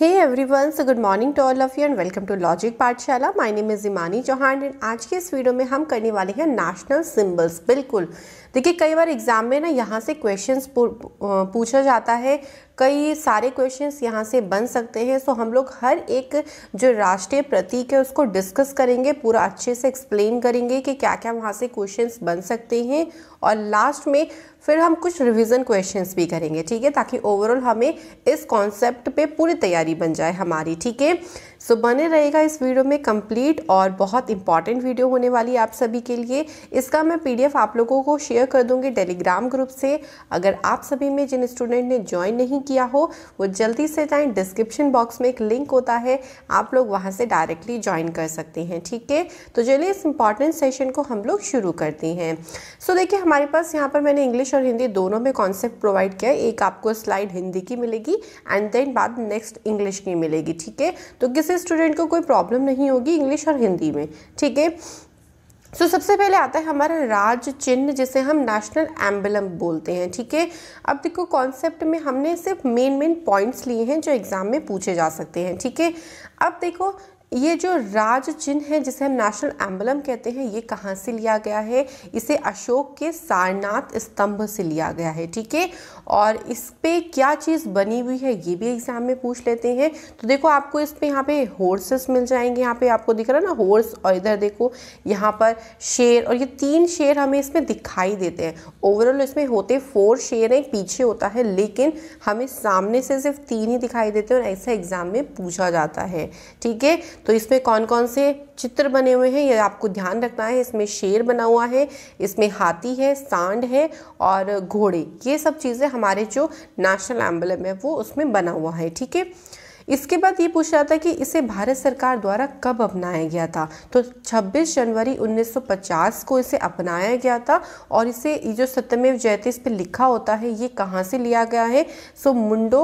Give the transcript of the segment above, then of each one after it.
hey one so good morning to all of you and welcome to logic Pathshala my name is Imani Chauhan and आज के इस video में हम करने वाले हैं नेशनल सिंबल्स बिल्कुल देखिए कई बार एग्ज़ाम में ना यहाँ से क्वेश्चंस पूछा जाता है कई सारे क्वेश्चंस यहाँ से बन सकते हैं सो हम लोग हर एक जो राष्ट्रीय प्रतीक है उसको डिस्कस करेंगे पूरा अच्छे से एक्सप्लेन करेंगे कि क्या क्या वहाँ से क्वेश्चंस बन सकते हैं और लास्ट में फिर हम कुछ रिवीजन क्वेश्चंस भी करेंगे ठीक है ताकि ओवरऑल हमें इस कॉन्सेप्ट पे पूरी तैयारी बन जाए हमारी ठीक है सो so, बने रहेगा इस वीडियो में कंप्लीट और बहुत इंपॉर्टेंट वीडियो होने वाली है आप सभी के लिए इसका मैं पीडीएफ आप लोगों को शेयर कर दूंगी टेलीग्राम ग्रुप से अगर आप सभी में जिन स्टूडेंट ने ज्वाइन नहीं किया हो वो जल्दी से जाएं डिस्क्रिप्शन बॉक्स में एक लिंक होता है आप लोग वहाँ से डायरेक्टली ज्वाइन कर सकते हैं ठीक है तो चलिए इस इंपॉर्टेंट सेशन को हम लोग शुरू करते हैं सो so, देखिए हमारे पास यहाँ पर मैंने इंग्लिश और हिंदी दोनों में कॉन्सेप्ट प्रोवाइड किया है एक आपको स्लाइड हिंदी की मिलेगी एंड देन बाद नेक्स्ट इंग्लिश की मिलेगी ठीक है तो किसी स्टूडेंट को कोई प्रॉब्लम नहीं होगी इंग्लिश और हिंदी में ठीक है सो so, सबसे पहले आता है हमारा राज चिन्ह जिसे हम नेशनल एम्बलम बोलते हैं ठीक है अब देखो कॉन्सेप्ट में हमने सिर्फ मेन मेन पॉइंट्स लिए हैं जो एग्ज़ाम में पूछे जा सकते हैं ठीक है अब देखो ये जो राज चिन्ह है जिसे हम नेशनल एम्बलम कहते हैं ये कहाँ से लिया गया है इसे अशोक के सारनाथ स्तंभ से लिया गया है ठीक है और इस पर क्या चीज़ बनी हुई है ये भी एग्जाम में पूछ लेते हैं तो देखो आपको इस पर यहाँ पे हॉर्सेस मिल जाएंगे यहाँ पे आपको दिख रहा है ना हॉर्स और इधर देखो यहाँ पर शेर और ये तीन शेर हमें इसमें दिखाई देते हैं ओवरऑल इसमें होते फोर शेर हैं पीछे होता है लेकिन हमें सामने से सिर्फ तीन ही दिखाई देते हैं और ऐसा एग्जाम में पूछा जाता है ठीक है तो इसमें कौन कौन से चित्र बने हुए हैं ये आपको ध्यान रखना है इसमें शेर बना हुआ है इसमें हाथी है सांड है और घोड़े ये सब चीज़ें हमारे जो नेशनल एम्बलम है वो उसमें बना हुआ है ठीक है इसके बाद ये पूछ रहा था कि इसे भारत सरकार द्वारा कब अपनाया गया था तो 26 जनवरी 1950 को इसे अपनाया गया था और इसे जो सत्यमेव जयते इस पर लिखा होता है ये कहाँ से लिया गया है सो मुंडो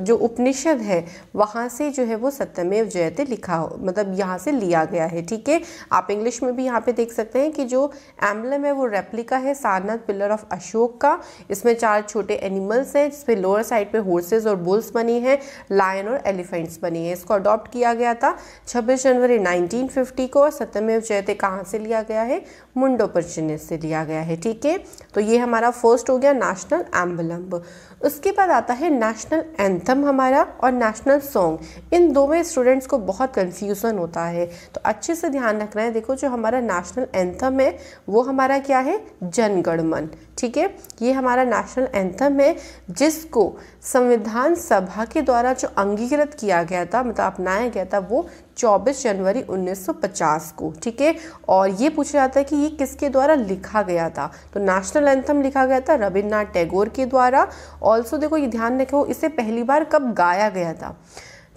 जो उपनिषद है वहाँ से जो है वो सत्यमेव जयते लिखा हो मतलब यहाँ से लिया गया है ठीक है आप इंग्लिश में भी यहाँ पे देख सकते हैं कि जो एम्बलम है वो रेप्लिका है सारनाथ पिलर ऑफ अशोक का इसमें चार छोटे एनिमल्स हैं जिसपे लोअर साइड पे हॉर्सेस और बुल्स बनी हैं लायन और एलिफेंट्स बनी है इसको अडॉप्ट किया गया था छब्बीस जनवरी नाइनटीन को और सत्यमेव जयते कहाँ से लिया गया है मुंडो से लिया गया है ठीक है तो ये हमारा फर्स्ट हो गया नेशनल एम्बलम्ब उसके बाद आता है नेशनल एंथम हमारा और नेशनल सॉन्ग इन दो में स्टूडेंट्स को बहुत कन्फ्यूज़न होता है तो अच्छे से ध्यान रखना है देखो जो हमारा नेशनल एंथम है वो हमारा क्या है जनगणमन ठीक है ये हमारा नेशनल एंथम है जिसको संविधान सभा के द्वारा जो अंगीकृत किया गया था मतलब अपनाया गया था वो 24 जनवरी 1950 को ठीक है और ये पूछा जाता है कि ये किसके द्वारा लिखा गया था तो नेशनल एंथम लिखा गया था रविन्द्रनाथ टैगोर के द्वारा ऑल्सो देखो ये ध्यान रखो इसे पहली बार कब गाया गया था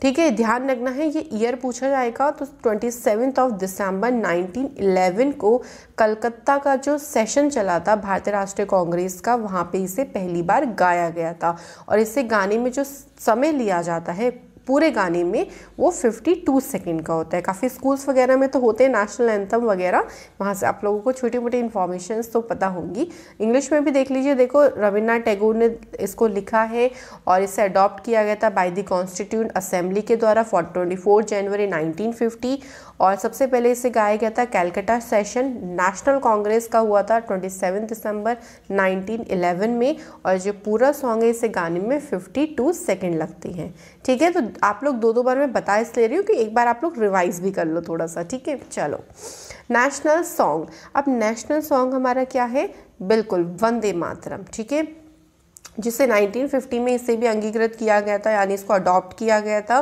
ठीक है ध्यान रखना है ये ईयर पूछा जाएगा तो ट्वेंटी सेवन्थ ऑफ दिसंबर 1911 को कलकत्ता का जो सेशन चला था भारतीय राष्ट्रीय कांग्रेस का वहाँ पे इसे पहली बार गाया गया था और इसे गाने में जो समय लिया जाता है पूरे गाने में वो 52 सेकंड का होता है काफ़ी स्कूल्स वगैरह में तो होते हैं नेशनल एंथम वगैरह वहाँ से आप लोगों को छोटी मोटी इन्फॉर्मेशन तो पता होंगी इंग्लिश में भी देख लीजिए देखो रविन्द्रनाथ टैगोर ने इसको लिखा है और इसे अडॉप्ट किया गया था बाई द कॉन्स्टिट्यूट असेंबली के द्वारा फॉर ट्वेंटी जनवरी नाइनटीन और सबसे पहले इसे गाया गया था कैलकटा सेशन नेशनल कांग्रेस का हुआ था ट्वेंटी दिसंबर 1911 में और जो पूरा सॉन्ग है इसे गाने में 52 सेकंड लगती हैं ठीक है तो आप लोग दो दो बार मैं बता इसलिए रही हूँ कि एक बार आप लोग रिवाइज भी कर लो थोड़ा सा ठीक है चलो नेशनल सॉन्ग अब नेशनल सॉन्ग हमारा क्या है बिल्कुल वंदे मातरम ठीक है जिसे 1950 में इसे भी अंगीकृत किया गया था यानी इसको अडॉप्ट किया गया था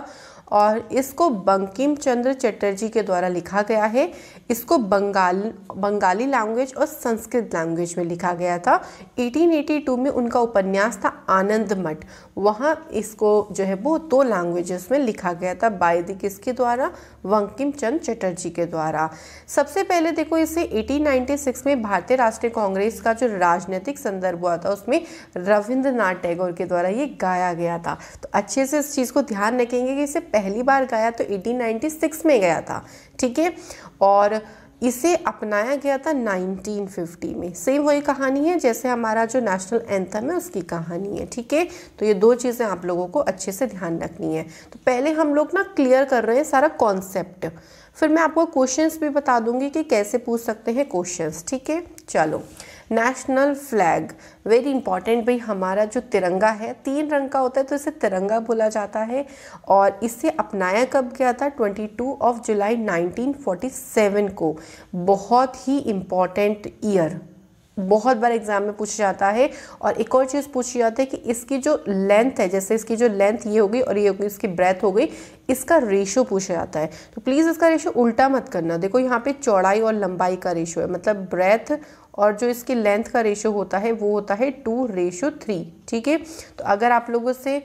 और इसको बंकिम चंद्र चटर्जी के द्वारा लिखा गया है इसको बंगाल बंगाली लैंग्वेज और संस्कृत लैंग्वेज में लिखा गया था 1882 में उनका उपन्यास था आनंद मठ वहाँ इसको जो है वो दो लैंग्वेजेस में लिखा गया था बायदी किसके द्वारा बंकिम चंद्र चटर्जी के द्वारा सबसे पहले देखो इसे 1896 में भारतीय राष्ट्रीय कांग्रेस का जो राजनीतिक संदर्भ हुआ था उसमें रविंद्रनाथ टैगोर के द्वारा ये गाया गया था तो अच्छे से इस चीज़ को ध्यान रखेंगे कि इसे पहली बार गाया तो 1896 में गया था ठीक है और इसे अपनाया गया था 1950 में सेम वही कहानी है जैसे हमारा जो नेशनल एंथम है उसकी कहानी है ठीक है तो ये दो चीज़ें आप लोगों को अच्छे से ध्यान रखनी है तो पहले हम लोग ना क्लियर कर रहे हैं सारा कॉन्सेप्ट फिर मैं आपको क्वेश्चंस भी बता दूंगी कि कैसे पूछ सकते हैं क्वेश्चंस ठीक है चलो नेशनल फ्लैग वेरी इंपॉर्टेंट भाई हमारा जो तिरंगा है तीन रंग का होता है तो इसे तिरंगा बोला जाता है और इसे अपनाया कब गया था 22 ऑफ जुलाई 1947 को बहुत ही इम्पॉर्टेंट ईयर बहुत बार एग्जाम में पूछा जाता है और एक और चीज़ पूछी जाती है कि इसकी जो लेंथ है जैसे इसकी जो लेंथ ये होगी और ये होगी इसकी ब्रेथ हो गई इसका रेशो पूछा जाता है तो प्लीज़ इसका रेशो उल्टा मत करना देखो यहाँ पे चौड़ाई और लंबाई का रेशो है मतलब ब्रेथ और जो इसकी लेंथ का रेशो होता है वो होता है टू रेशो थ्री ठीक है तो अगर आप लोगों से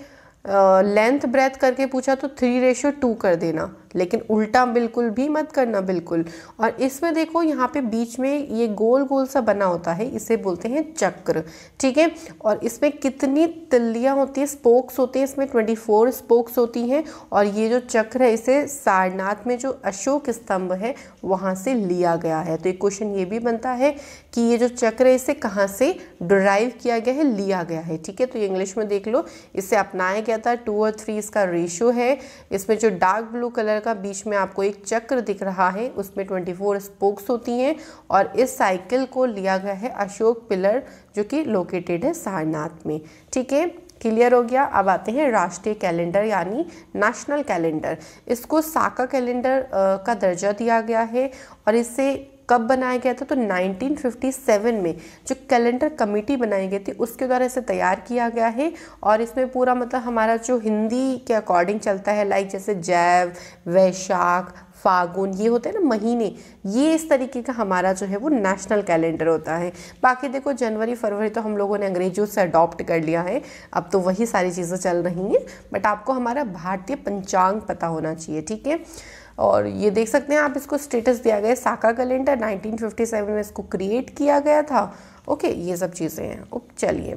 लेंथ ब्रेथ करके पूछा तो थ्री रेशो टू कर देना लेकिन उल्टा बिल्कुल भी मत करना बिल्कुल और इसमें देखो यहाँ पे बीच में ये गोल गोल सा बना होता है इसे बोलते हैं चक्र ठीक है और इसमें कितनी तिल्लियाँ होती है स्पोक्स होते हैं इसमें ट्वेंटी फोर स्पोक्स होती हैं और ये जो चक्र है इसे सारनाथ में जो अशोक स्तंभ है वहाँ से लिया गया है तो एक क्वेश्चन ये भी बनता है कि ये जो चक्र है इसे कहाँ से ड्राइव किया गया है लिया गया है ठीक है तो इंग्लिश में देख लो इसे अपनाया गया था टू और थ्री इसका रेशो है इसमें जो डार्क ब्लू कलर कलर का बीच में आपको एक चक्र दिख रहा है उसमें 24 स्पोक्स होती हैं और इस साइकिल को लिया गया है अशोक पिलर जो कि लोकेटेड है सारनाथ में ठीक है क्लियर हो गया अब आते हैं राष्ट्रीय कैलेंडर यानी नेशनल कैलेंडर इसको साका कैलेंडर का दर्जा दिया गया है और इससे कब बनाया गया था तो 1957 में जो कैलेंडर कमेटी बनाई गई थी उसके द्वारा इसे तैयार किया गया है और इसमें पूरा मतलब हमारा जो हिंदी के अकॉर्डिंग चलता है लाइक जैसे जैव वैशाख फागुन ये होते हैं ना महीने ये इस तरीके का हमारा जो है वो नेशनल कैलेंडर होता है बाकी देखो जनवरी फरवरी तो हम लोगों ने अंग्रेजों से अडॉप्ट कर लिया है अब तो वही सारी चीज़ें चल रही हैं बट आपको हमारा भारतीय पंचांग पता होना चाहिए ठीक है और ये देख सकते हैं आप इसको स्टेटस दिया गया साका कैलेंडर 1957 में इसको क्रिएट किया गया था ओके ये सब चीज़ें हैं चलिए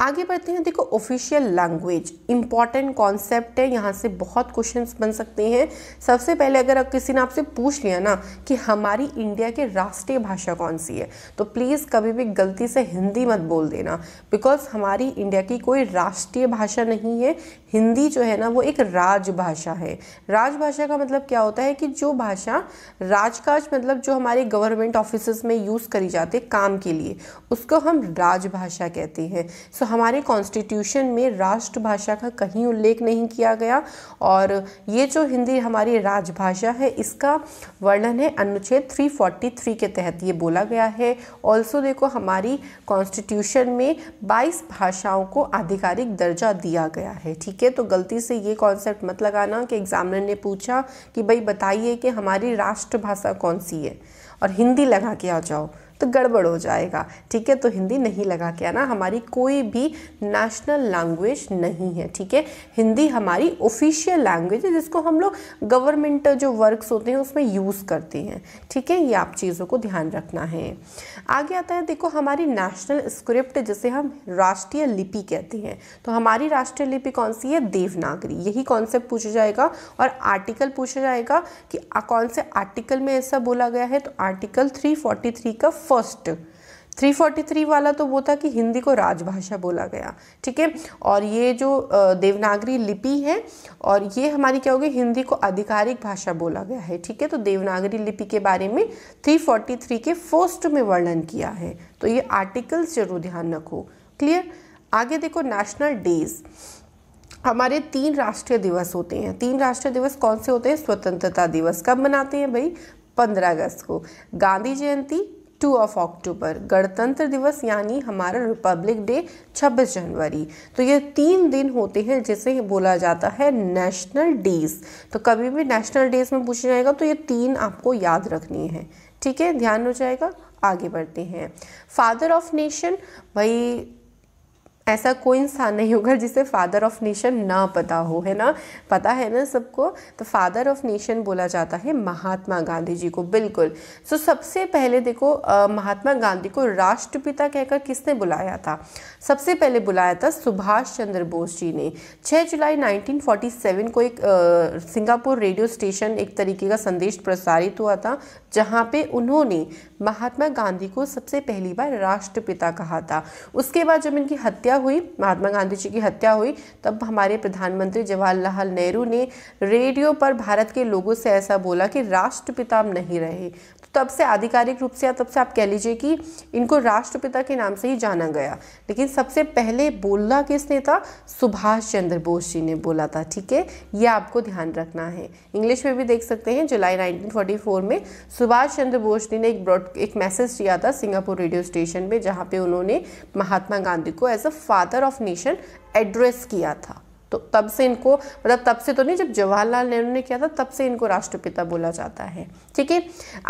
आगे बढ़ते हैं देखो ऑफिशियल लैंग्वेज इंपॉर्टेंट कॉन्सेप्ट है यहाँ से बहुत क्वेश्चन बन सकते हैं सबसे पहले अगर आप किसी ने आपसे पूछ लिया ना कि हमारी इंडिया की राष्ट्रीय भाषा कौन सी है तो प्लीज़ कभी भी गलती से हिंदी मत बोल देना बिकॉज हमारी इंडिया की कोई राष्ट्रीय भाषा नहीं है हिंदी जो है ना वो एक राजभाषा है राजभाषा का मतलब क्या होता है कि जो भाषा राजकाज मतलब जो हमारे गवर्नमेंट ऑफिस में यूज़ करी जाती है काम के लिए उसको हम राजभाषा कहते हैं सो हमारे कॉन्स्टिट्यूशन में राष्ट्रभाषा का कहीं उल्लेख नहीं किया गया और ये जो हिंदी हमारी राजभाषा है इसका वर्णन है अनुच्छेद 343 के तहत ये बोला गया है ऑल्सो देखो हमारी कॉन्स्टिट्यूशन में 22 भाषाओं को आधिकारिक दर्जा दिया गया है ठीक है तो गलती से ये कॉन्सेप्ट मत लगाना कि एग्जामिनर ने पूछा कि भाई बताइए कि हमारी राष्ट्रभाषा कौन सी है और हिंदी लगा के आ जाओ तो गड़बड़ हो जाएगा ठीक है तो हिंदी नहीं लगा के आना हमारी कोई भी नेशनल लैंग्वेज नहीं है ठीक है हिंदी हमारी ऑफिशियल लैंग्वेज है जिसको हम लोग गवर्नमेंट जो वर्क्स होते हैं उसमें यूज़ करते हैं ठीक है ये आप चीज़ों को ध्यान रखना है आगे आता है देखो हमारी नेशनल स्क्रिप्ट जिसे हम राष्ट्रीय लिपि कहते हैं तो हमारी राष्ट्रीय लिपि कौन सी है देवनागरी यही कॉन्सेप्ट पूछा जाएगा और आर्टिकल पूछा जाएगा कि कौन से आर्टिकल में ऐसा बोला गया है तो आर्टिकल 343 का फर्स्ट 343 वाला तो वो था कि हिंदी को राजभाषा बोला गया ठीक है और ये जो देवनागरी लिपि है और ये हमारी क्या होगी हिंदी को आधिकारिक भाषा बोला गया है ठीक है तो देवनागरी लिपि के बारे में 343 के फर्स्ट में वर्णन किया है तो ये आर्टिकल्स जरूर ध्यान रखो क्लियर आगे देखो नेशनल डेज हमारे तीन राष्ट्रीय दिवस होते हैं तीन राष्ट्रीय दिवस कौन से होते हैं स्वतंत्रता दिवस कब मनाते हैं भाई पंद्रह अगस्त को Gandhi Jayanti two of October Gantantra Diwas यानी हमारा रिपब्लिक डे 26 जनवरी तो ये तीन दिन होते हैं जिसे बोला जाता है नेशनल डेज तो कभी भी नेशनल डेज में पूछा जाएगा तो ये तीन आपको याद रखनी है ठीक है ध्यान हो जाएगा आगे बढ़ते हैं फादर ऑफ नेशन भाई ऐसा कोई इंसान नहीं होगा जिसे फादर ऑफ नेशन ना पता हो है ना पता है ना सबको तो फादर ऑफ नेशन बोला जाता है महात्मा गांधी जी को बिल्कुल सो so, सबसे पहले देखो महात्मा गांधी को राष्ट्रपिता कहकर किसने बुलाया था सबसे पहले बुलाया था सुभाष चंद्र बोस जी ने 6 जुलाई 1947 को एक सिंगापुर रेडियो स्टेशन एक तरीके का संदेश प्रसारित हुआ था जहाँ पे उन्होंने महात्मा गांधी को सबसे पहली बार राष्ट्रपिता कहा था उसके बाद जब इनकी हत्या हत्या हुई महात्मा गांधी जी की हत्या हुई तब हमारे प्रधानमंत्री जवाहरलाल नेहरू ने रेडियो पर भारत के लोगों से ऐसा बोला कि राष्ट्रपिता नहीं रहे तो तब से आधिकारिक रूप से या तब से आप कह लीजिए कि इनको राष्ट्रपिता के नाम से ही जाना गया लेकिन सबसे पहले बोलना किसने था सुभाष चंद्र बोस जी ने बोला था ठीक है ये आपको ध्यान रखना है इंग्लिश में भी देख सकते हैं जुलाई 1944 में सुभाष चंद्र बोस जी ने एक ब्रॉड एक मैसेज दिया था सिंगापुर रेडियो स्टेशन में जहाँ पे उन्होंने महात्मा गांधी को as a father of nation address किया था तो तब से इनको मतलब तब से तो नहीं जब जवाहरलाल नेहरू ने किया था तब से इनको राष्ट्रपिता बोला जाता है ठीक है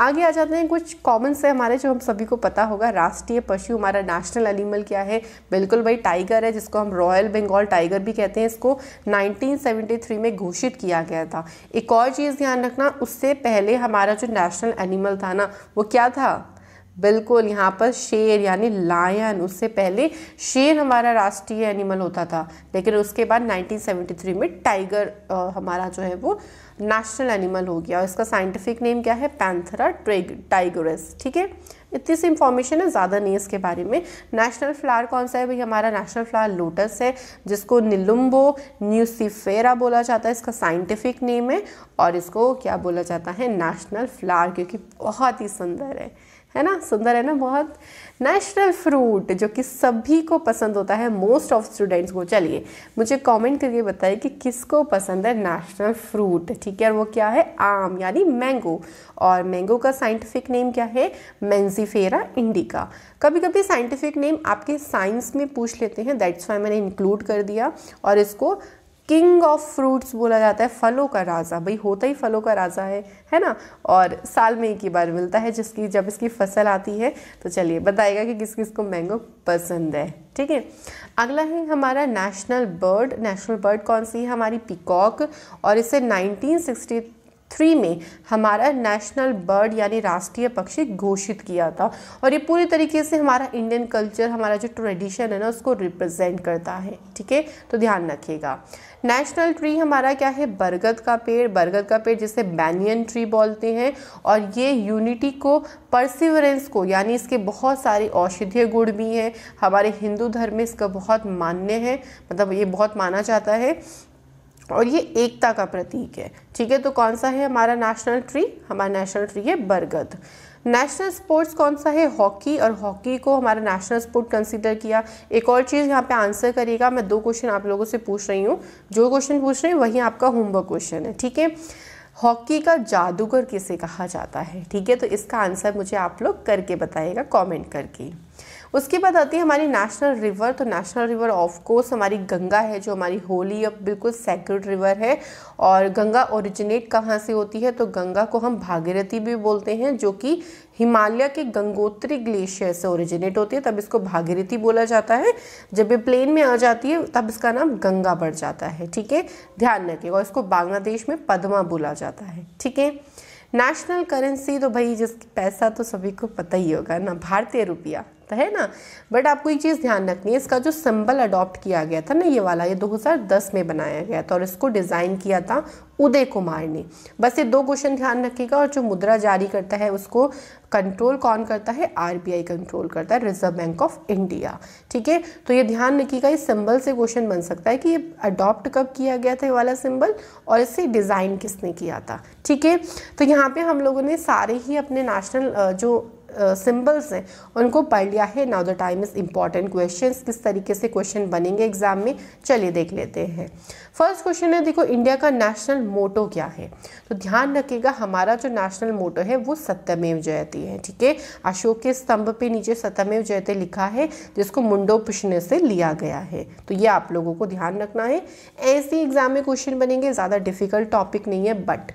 आगे आ जाते हैं कुछ कॉमन से हमारे जो हम सभी को पता होगा राष्ट्रीय पशु हमारा नेशनल एनिमल क्या है बिल्कुल भाई टाइगर है जिसको हम रॉयल बंगाल टाइगर भी कहते हैं इसको 1973 में घोषित किया गया था एक और चीज़ ध्यान रखना उससे पहले हमारा जो नेशनल एनिमल था ना वो क्या था बिल्कुल यहाँ पर शेर यानी लायन उससे पहले शेर हमारा राष्ट्रीय एनिमल होता था लेकिन उसके बाद 1973 में टाइगर हमारा जो है वो नेशनल एनिमल हो गया और इसका साइंटिफिक नेम क्या है पैंथरा ट्रेग टाइगरस ठीक है इतनी सी इन्फॉर्मेशन है ज़्यादा नहीं इसके बारे में नेशनल फ्लावर कौन सा है भाई हमारा नेशनल फ्लावर लोटस है जिसको निलुम्बो न्यूसीफेरा बोला जाता है इसका साइंटिफिक नेम है और इसको क्या बोला जाता है नेशनल फ्लावर क्योंकि बहुत ही सुंदर है है ना सुंदर है ना बहुत नेशनल फ्रूट जो कि सभी को पसंद होता है मोस्ट ऑफ स्टूडेंट्स को चलिए मुझे कमेंट करके बताइए कि किसको पसंद है नेशनल फ्रूट ठीक है और वो क्या है आम यानी मैंगो और मैंगो का साइंटिफिक नेम क्या है मैंजीफेरा इंडिका कभी कभी साइंटिफिक नेम आपके साइंस में पूछ लेते हैं दैट्स वाई मैंने इंक्लूड कर दिया और इसको किंग ऑफ फ्रूट्स बोला जाता है फलों का राजा भाई होता ही फलों का राजा है है ना और साल में एक ही बार मिलता है जिसकी जब इसकी फसल आती है तो चलिए बताएगा कि किस किस को मैंगो पसंद है ठीक है अगला है हमारा नेशनल बर्ड नेशनल बर्ड कौन सी है हमारी पिकॉक और इसे 1963 थ्री में हमारा नेशनल बर्ड यानी राष्ट्रीय पक्षी घोषित किया था और ये पूरी तरीके से हमारा इंडियन कल्चर हमारा जो ट्रेडिशन है ना उसको रिप्रेजेंट करता है ठीक है तो ध्यान रखिएगा नेशनल ट्री हमारा क्या है बरगद का पेड़ बरगद का पेड़ जिसे बैनियन ट्री बोलते हैं और ये यूनिटी को परसिवरेंस को यानी इसके बहुत सारे औषधीय गुण भी हैं हमारे हिंदू धर्म में इसका बहुत मान्य है मतलब ये बहुत माना जाता है और ये एकता का प्रतीक है ठीक है तो कौन सा है हमारा नेशनल ट्री हमारा नेशनल ट्री है बरगद नेशनल स्पोर्ट्स कौन सा है हॉकी और हॉकी को हमारा नेशनल स्पोर्ट कंसीडर किया एक और चीज़ यहाँ पे आंसर करिएगा मैं दो क्वेश्चन आप लोगों से पूछ रही हूँ जो क्वेश्चन पूछ रही हूँ वही आपका होमवर्क क्वेश्चन है ठीक है हॉकी का जादूगर किसे कहा जाता है ठीक है तो इसका आंसर मुझे आप लोग करके बताइएगा कमेंट करके उसके बाद आती है हमारी नेशनल रिवर तो नेशनल रिवर ऑफ कोर्स हमारी गंगा है जो हमारी होली अब बिल्कुल सेक्रेड रिवर है और गंगा ओरिजिनेट कहाँ से होती है तो गंगा को हम भागीरथी भी बोलते हैं जो कि हिमालय के गंगोत्री ग्लेशियर से ओरिजिनेट होती है तब इसको भागीरथी बोला जाता है जब ये प्लेन में आ जाती है तब इसका नाम गंगा बढ़ जाता है ठीक है ध्यान रखिएगा और इसको बांग्लादेश में पदमा बोला जाता है ठीक है नेशनल करेंसी तो भाई जिस पैसा तो सभी को पता ही होगा ना भारतीय रुपया सकता है ना बट आपको एक चीज़ ध्यान रखनी है इसका जो सिंबल अडॉप्ट किया गया था ना ये वाला ये 2010 में बनाया गया था और इसको डिज़ाइन किया था उदय कुमार ने बस ये दो क्वेश्चन ध्यान रखिएगा और जो मुद्रा जारी करता है उसको कंट्रोल कौन करता है आर कंट्रोल करता है रिजर्व बैंक ऑफ इंडिया ठीक है तो ये ध्यान रखिएगा इस सिंबल से क्वेश्चन बन सकता है कि ये अडॉप्ट कब किया गया था ये वाला सिंबल और इसे डिज़ाइन किसने किया था ठीक है तो यहाँ पे हम लोगों ने सारे ही अपने नेशनल जो सिंबल्स हैं उनको पढ़ लिया है now the time is important question किस तरीके से क्वेश्चन बनेंगे एग्जाम में चलिए देख लेते हैं फर्स्ट क्वेश्चन है देखो इंडिया का नेशनल मोटो क्या है तो ध्यान रखिएगा हमारा जो नेशनल मोटो है वो सत्यमेव जयती है ठीक है अशोक के स्तंभ पे नीचे सत्यमेव जयते लिखा है जिसको मुंडो पुष्ने से लिया गया है तो ये आप लोगों को ध्यान रखना है ऐसे एग्जाम में क्वेश्चन बनेंगे ज़्यादा डिफिकल्ट टॉपिक नहीं है बट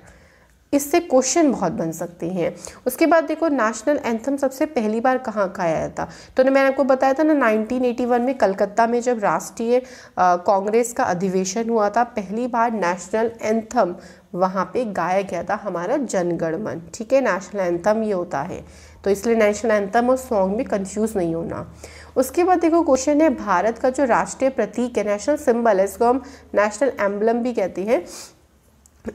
इससे क्वेश्चन बहुत बन सकते हैं उसके बाद देखो नेशनल एंथम सबसे पहली बार कहाँ गाया था तो मैंने आपको बताया था ना 1981 में कलकत्ता में जब राष्ट्रीय कांग्रेस का अधिवेशन हुआ था पहली बार नेशनल एंथम वहाँ पे गाया गया था हमारा जनगणमन ठीक है नेशनल एंथम ये होता है तो इसलिए नेशनल एंथम और सॉन्ग में कंफ्यूज नहीं होना उसके बाद देखो क्वेश्चन है भारत का जो राष्ट्रीय प्रतीक है नेशनल सिंबल है इसको हम नेशनल एम्बलम भी कहते हैं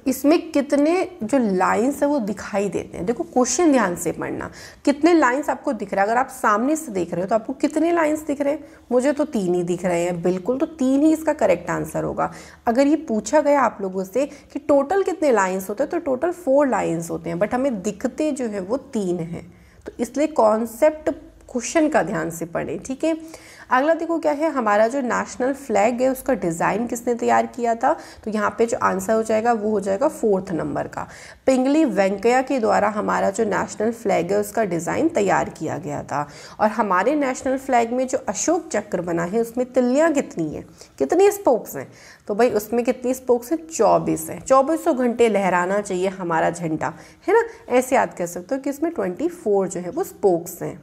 इसमें कितने जो लाइंस है वो दिखाई देते हैं देखो क्वेश्चन ध्यान से पढ़ना कितने लाइंस आपको दिख रहा है अगर आप सामने से देख रहे हो तो आपको कितने लाइंस दिख रहे हैं मुझे तो तीन ही दिख रहे हैं बिल्कुल तो तीन ही इसका करेक्ट आंसर होगा अगर ये पूछा गया आप लोगों से कि टोटल कितने लाइन्स होते हैं तो टोटल फोर लाइन्स होते हैं बट हमें दिखते जो है वो तीन हैं तो इसलिए कॉन्सेप्ट क्वेश्चन का ध्यान से पढ़ें ठीक है अगला देखो क्या है हमारा जो नेशनल फ्लैग है उसका डिज़ाइन किसने तैयार किया था तो यहाँ पे जो आंसर हो जाएगा वो हो जाएगा फोर्थ नंबर का पिंगली वेंकैया के द्वारा हमारा जो नेशनल फ्लैग है उसका डिज़ाइन तैयार किया गया था और हमारे नेशनल फ्लैग में जो अशोक चक्र बना है उसमें तिल्लियाँ कितनी हैं कितनी स्पोक्स हैं तो भाई उसमें कितनी स्पोक्स हैं चौबीस हैं चौबीसों घंटे लहराना चाहिए हमारा झंडा है ना ऐसे याद कर सकते हो कि इसमें ट्वेंटी फोर जो है वो स्पोक्स हैं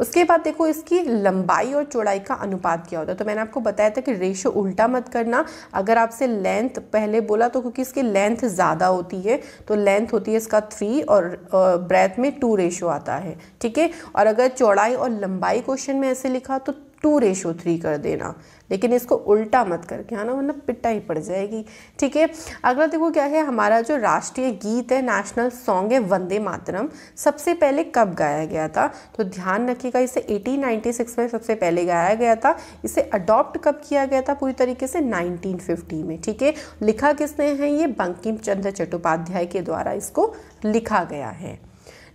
उसके बाद देखो इसकी लंबाई और चौड़ाई का अनुपात क्या होता है तो मैंने आपको बताया था कि रेशो उल्टा मत करना अगर आपसे लेंथ पहले बोला तो क्योंकि इसकी लेंथ ज़्यादा होती है तो लेंथ होती है इसका थ्री और ब्रेथ में टू रेशो आता है ठीक है और अगर चौड़ाई और लंबाई क्वेश्चन में ऐसे लिखा तो टू रेशो थ्री कर देना लेकिन इसको उल्टा मत करके है ना वरना पिट्टा ही पड़ जाएगी ठीक है अगला देखो क्या है हमारा जो राष्ट्रीय गीत है नेशनल सॉन्ग है वंदे मातरम सबसे पहले कब गाया गया था तो ध्यान रखिएगा इसे 1896 में सबसे पहले गाया गया था इसे अडॉप्ट कब किया गया था पूरी तरीके से 1950 में ठीक है लिखा किसने है ये बंकिम चंद्र चट्टोपाध्याय के द्वारा इसको लिखा गया है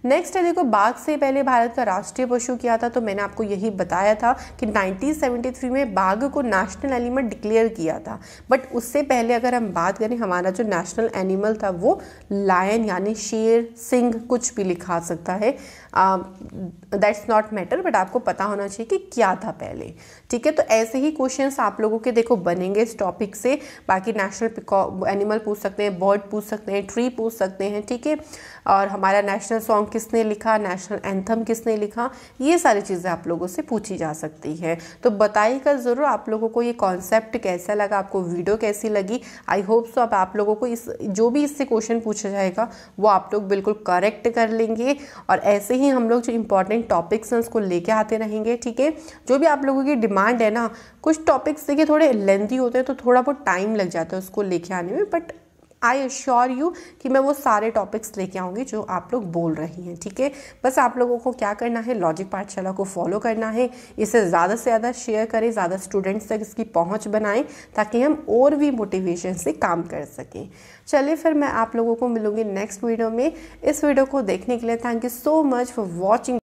नेक्स्ट है देखो बाघ से पहले भारत का राष्ट्रीय पशु किया था तो मैंने आपको यही बताया था कि 1973 में बाघ को नेशनल एनिमल डिक्लेयर किया था बट उससे पहले अगर हम बात करें हमारा जो नेशनल एनिमल था वो लायन यानी शेर सिंह कुछ भी लिखा सकता है दैट्स नॉट मैटर बट आपको पता होना चाहिए कि क्या था पहले ठीक है तो ऐसे ही क्वेश्चन आप लोगों के देखो बनेंगे इस टॉपिक से बाकी नेशनल एनिमल पूछ सकते हैं बर्ड पूछ सकते हैं ट्री पूछ सकते हैं ठीक है और हमारा नेशनल सॉन्ग किसने लिखा नेशनल एंथम किसने लिखा ये सारी चीज़ें आप लोगों से पूछी जा सकती है तो बताइएगा ज़रूर आप लोगों को ये कॉन्सेप्ट कैसा लगा आपको वीडियो कैसी लगी आई होप सो अब आप लोगों को इस जो भी इससे क्वेश्चन पूछा जाएगा वो आप लोग बिल्कुल करेक्ट कर लेंगे और ऐसे ही हम लोग जो इंपॉर्टेंट टॉपिक्स हैं उसको लेके आते रहेंगे ठीक है जो भी आप लोगों की डिमांड है ना कुछ टॉपिक्स देखिए थोड़े लेंथी होते हैं तो थोड़ा बहुत टाइम लग जाता है उसको लेके आने में बट आई एश्योर यू कि मैं वो सारे टॉपिक्स लेके आऊँगी जो आप लोग बोल रही हैं ठीक है बस आप लोगों को क्या करना है लॉजिक पाठशाला को फॉलो करना है इसे ज़्यादा से ज़्यादा शेयर करें ज़्यादा स्टूडेंट्स तक इसकी पहुँच बनाएं ताकि हम और भी मोटिवेशन से काम कर सकें चलिए फिर मैं आप लोगों को मिलूंगी नेक्स्ट वीडियो में इस वीडियो को देखने के लिए thank you so much for watching